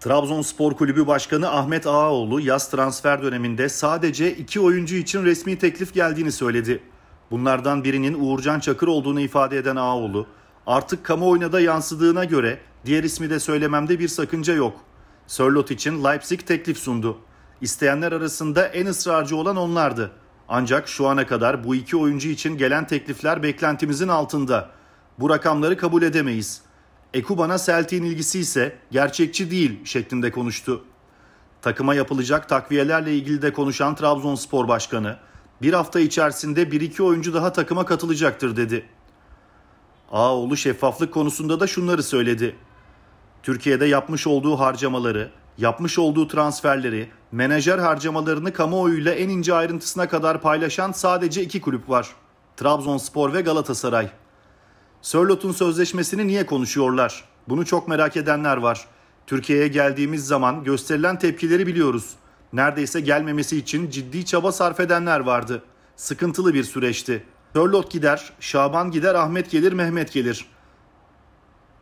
Trabzonspor Kulübü Başkanı Ahmet Ağaoğlu yaz transfer döneminde sadece iki oyuncu için resmi teklif geldiğini söyledi. Bunlardan birinin Uğurcan Çakır olduğunu ifade eden Ağaoğlu, artık kamuoyuna da yansıdığına göre diğer ismi de söylememde bir sakınca yok. Sörlot için Leipzig teklif sundu. İsteyenler arasında en ısrarcı olan onlardı. Ancak şu ana kadar bu iki oyuncu için gelen teklifler beklentimizin altında. Bu rakamları kabul edemeyiz.'' Ekuban'a Celtic'in ilgisi ise gerçekçi değil şeklinde konuştu. Takıma yapılacak takviyelerle ilgili de konuşan Trabzonspor Başkanı bir hafta içerisinde 1-2 oyuncu daha takıma katılacaktır dedi. Ağoğlu şeffaflık konusunda da şunları söyledi. Türkiye'de yapmış olduğu harcamaları, yapmış olduğu transferleri, menajer harcamalarını kamuoyuyla en ince ayrıntısına kadar paylaşan sadece iki kulüp var. Trabzonspor ve Galatasaray. Sörlot'un sözleşmesini niye konuşuyorlar? Bunu çok merak edenler var. Türkiye'ye geldiğimiz zaman gösterilen tepkileri biliyoruz. Neredeyse gelmemesi için ciddi çaba sarf edenler vardı. Sıkıntılı bir süreçti. Sörlot gider, Şaban gider, Ahmet gelir, Mehmet gelir.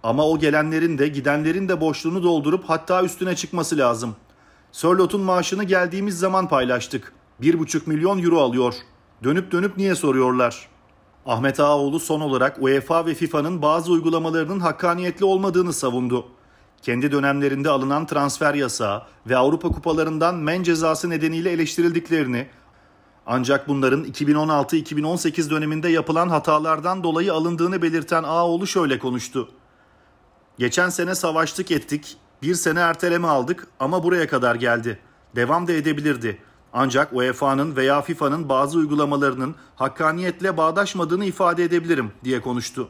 Ama o gelenlerin de gidenlerin de boşluğunu doldurup hatta üstüne çıkması lazım. Sörlot'un maaşını geldiğimiz zaman paylaştık. 1,5 milyon euro alıyor. Dönüp dönüp niye soruyorlar?'' Ahmet Ağaoğlu son olarak UEFA ve FIFA'nın bazı uygulamalarının hakkaniyetli olmadığını savundu. Kendi dönemlerinde alınan transfer yasağı ve Avrupa kupalarından men cezası nedeniyle eleştirildiklerini ancak bunların 2016-2018 döneminde yapılan hatalardan dolayı alındığını belirten Ağoğlu şöyle konuştu. Geçen sene savaştık ettik, bir sene erteleme aldık ama buraya kadar geldi. Devam da edebilirdi. Ancak UEFA'nın veya FIFA'nın bazı uygulamalarının hakkaniyetle bağdaşmadığını ifade edebilirim diye konuştu.